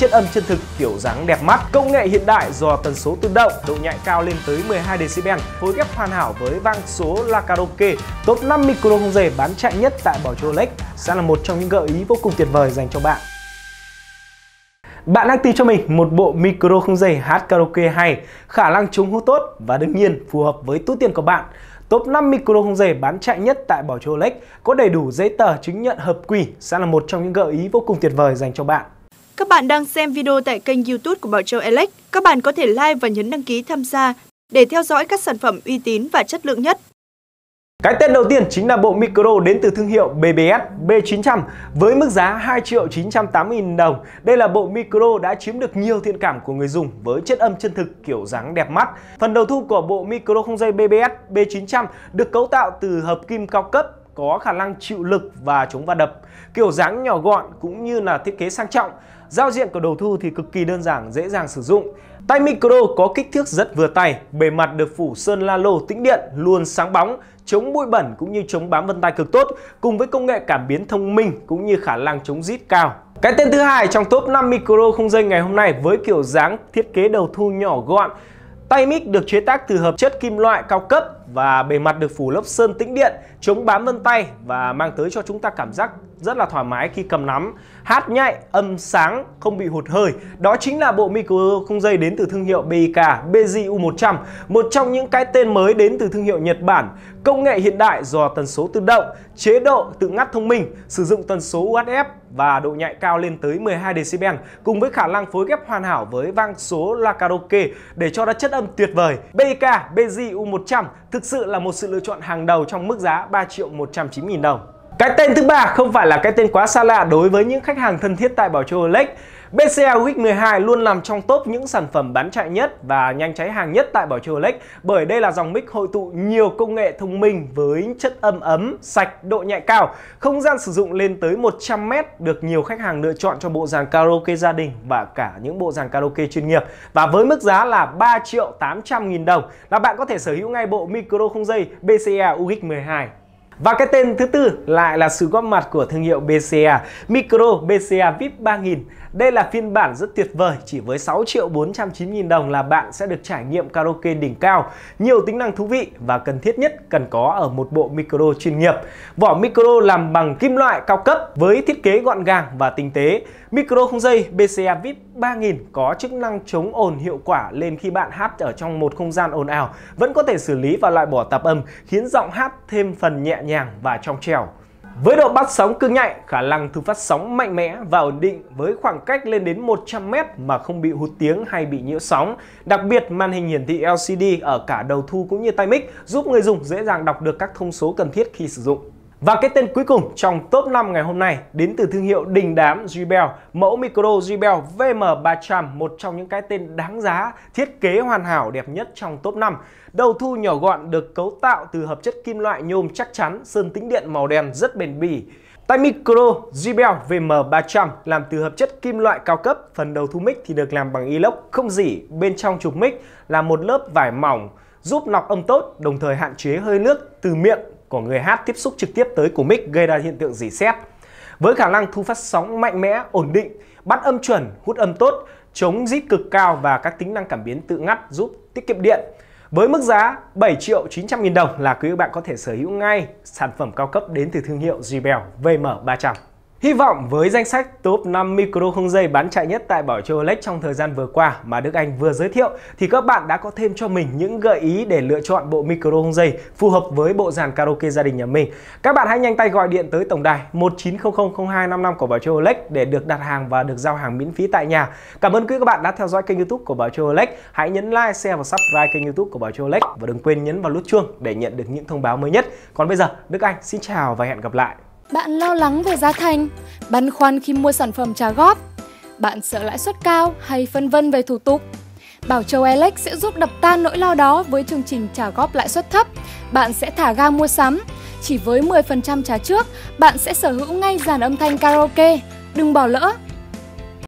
chiết âm chân thực kiểu dáng đẹp mắt. Công nghệ hiện đại dò tần số tự động, độ nhạy cao lên tới 12 dB, phối ghép hoàn hảo với vang số là karaoke top 5 micro không dề bán chạy nhất tại Bảo Châu Alex sẽ là một trong những gợi ý vô cùng tuyệt vời dành cho bạn. Bạn đang tìm cho mình một bộ micro không dây hát karaoke hay, khả năng chống hút tốt và đương nhiên phù hợp với túi tiền của bạn. Top 5 micro không dây bán chạy nhất tại Bảo Châu Lake có đầy đủ giấy tờ chứng nhận hợp quy sẽ là một trong những gợi ý vô cùng tuyệt vời dành cho bạn. Các bạn đang xem video tại kênh YouTube của Bảo Châu Elect. Các bạn có thể like và nhấn đăng ký tham gia để theo dõi các sản phẩm uy tín và chất lượng nhất. Cái tên đầu tiên chính là bộ micro đến từ thương hiệu BBS B900 với mức giá 2 triệu 980 000 đồng. Đây là bộ micro đã chiếm được nhiều thiện cảm của người dùng với chất âm chân thực kiểu dáng đẹp mắt. Phần đầu thu của bộ micro không dây BBS B900 được cấu tạo từ hợp kim cao cấp có khả năng chịu lực và chống va đập. Kiểu dáng nhỏ gọn cũng như là thiết kế sang trọng. Giao diện của đầu thu thì cực kỳ đơn giản, dễ dàng sử dụng. Tay micro có kích thước rất vừa tay, bề mặt được phủ sơn la lô tĩnh điện, luôn sáng bóng, chống bụi bẩn cũng như chống bám vân tay cực tốt, cùng với công nghệ cảm biến thông minh cũng như khả năng chống rít cao. Cái tên thứ hai trong top 5 micro không dây ngày hôm nay với kiểu dáng thiết kế đầu thu nhỏ gọn, Tay mic được chế tác từ hợp chất kim loại cao cấp và bề mặt được phủ lớp sơn tĩnh điện, chống bám vân tay và mang tới cho chúng ta cảm giác rất là thoải mái khi cầm nắm, hát nhạy, âm sáng, không bị hụt hơi. Đó chính là bộ micro không dây đến từ thương hiệu BIK BZU100, một trong những cái tên mới đến từ thương hiệu Nhật Bản. Công nghệ hiện đại dò tần số tự động, chế độ tự ngắt thông minh, sử dụng tần số UHF và độ nhạy cao lên tới 12 decibel cùng với khả năng phối ghép hoàn hảo với vang số là karaoke để cho ra chất âm tuyệt vời. BK BZU100 thực sự là một sự lựa chọn hàng đầu trong mức giá 3 triệu 190 000 đồng. Cái tên thứ ba không phải là cái tên quá xa lạ đối với những khách hàng thân thiết tại Bảo Châu Rolex. BCA Week 12 luôn nằm trong top những sản phẩm bán chạy nhất và nhanh cháy hàng nhất tại Bảo Châu Rolex bởi đây là dòng mic hội tụ nhiều công nghệ thông minh với chất âm ấm, sạch, độ nhạy cao, không gian sử dụng lên tới 100m được nhiều khách hàng lựa chọn cho bộ dàn karaoke gia đình và cả những bộ dàn karaoke chuyên nghiệp và với mức giá là 3 triệu 800 nghìn đồng là bạn có thể sở hữu ngay bộ micro không dây BCA UX12 và cái tên thứ tư lại là sự góp mặt của thương hiệu BCA Micro BCA VIP 3000. Đây là phiên bản rất tuyệt vời, chỉ với 6 triệu 490 000 đồng là bạn sẽ được trải nghiệm karaoke đỉnh cao, nhiều tính năng thú vị và cần thiết nhất cần có ở một bộ micro chuyên nghiệp. Vỏ micro làm bằng kim loại cao cấp với thiết kế gọn gàng và tinh tế. Micro không dây BCA VIP 3000 có chức năng chống ồn hiệu quả lên khi bạn hát ở trong một không gian ồn ào, vẫn có thể xử lý và loại bỏ tạp âm, khiến giọng hát thêm phần nhẹ nhàng và trong trẻo. Với độ bắt sóng cứng nhạy, khả năng thu phát sóng mạnh mẽ và ổn định với khoảng cách lên đến 100m mà không bị hụt tiếng hay bị nhiễu sóng. Đặc biệt, màn hình hiển thị LCD ở cả đầu thu cũng như tai mic giúp người dùng dễ dàng đọc được các thông số cần thiết khi sử dụng. Và cái tên cuối cùng trong top 5 ngày hôm nay đến từ thương hiệu đình đám JBL, mẫu micro JBL VM300, một trong những cái tên đáng giá, thiết kế hoàn hảo đẹp nhất trong top 5. Đầu thu nhỏ gọn được cấu tạo từ hợp chất kim loại nhôm chắc chắn, sơn tĩnh điện màu đen rất bền bỉ. tai micro JBL VM300 làm từ hợp chất kim loại cao cấp, phần đầu thu mic thì được làm bằng inox không dỉ, bên trong trục mic là một lớp vải mỏng giúp lọc âm tốt, đồng thời hạn chế hơi nước từ miệng của người hát tiếp xúc trực tiếp tới của mic gây ra hiện tượng dỉ xét. Với khả năng thu phát sóng mạnh mẽ, ổn định, bắt âm chuẩn, hút âm tốt, chống rít cực cao và các tính năng cảm biến tự ngắt giúp tiết kiệm điện. Với mức giá 7 triệu 900 nghìn đồng là quý bạn có thể sở hữu ngay sản phẩm cao cấp đến từ thương hiệu Jibel VM300. Hy vọng với danh sách top 5 micro không dây bán chạy nhất tại Bảo Châu Alex trong thời gian vừa qua mà Đức Anh vừa giới thiệu thì các bạn đã có thêm cho mình những gợi ý để lựa chọn bộ micro không dây phù hợp với bộ dàn karaoke gia đình nhà mình. Các bạn hãy nhanh tay gọi điện tới tổng đài 19000255 của Bảo Châu Alex để được đặt hàng và được giao hàng miễn phí tại nhà. Cảm ơn quý các bạn đã theo dõi kênh YouTube của Bảo Châu Alex. Hãy nhấn like, share và subscribe kênh YouTube của Bảo Châu Alex và đừng quên nhấn vào nút chuông để nhận được những thông báo mới nhất. Còn bây giờ, Đức Anh xin chào và hẹn gặp lại. Bạn lo lắng về giá thành, băn khoăn khi mua sản phẩm trả góp, bạn sợ lãi suất cao hay phân vân về thủ tục. Bảo Châu Alex sẽ giúp đập tan nỗi lo đó với chương trình trả góp lãi suất thấp. Bạn sẽ thả ga mua sắm. Chỉ với 10% trả trước, bạn sẽ sở hữu ngay dàn âm thanh karaoke. Đừng bỏ lỡ,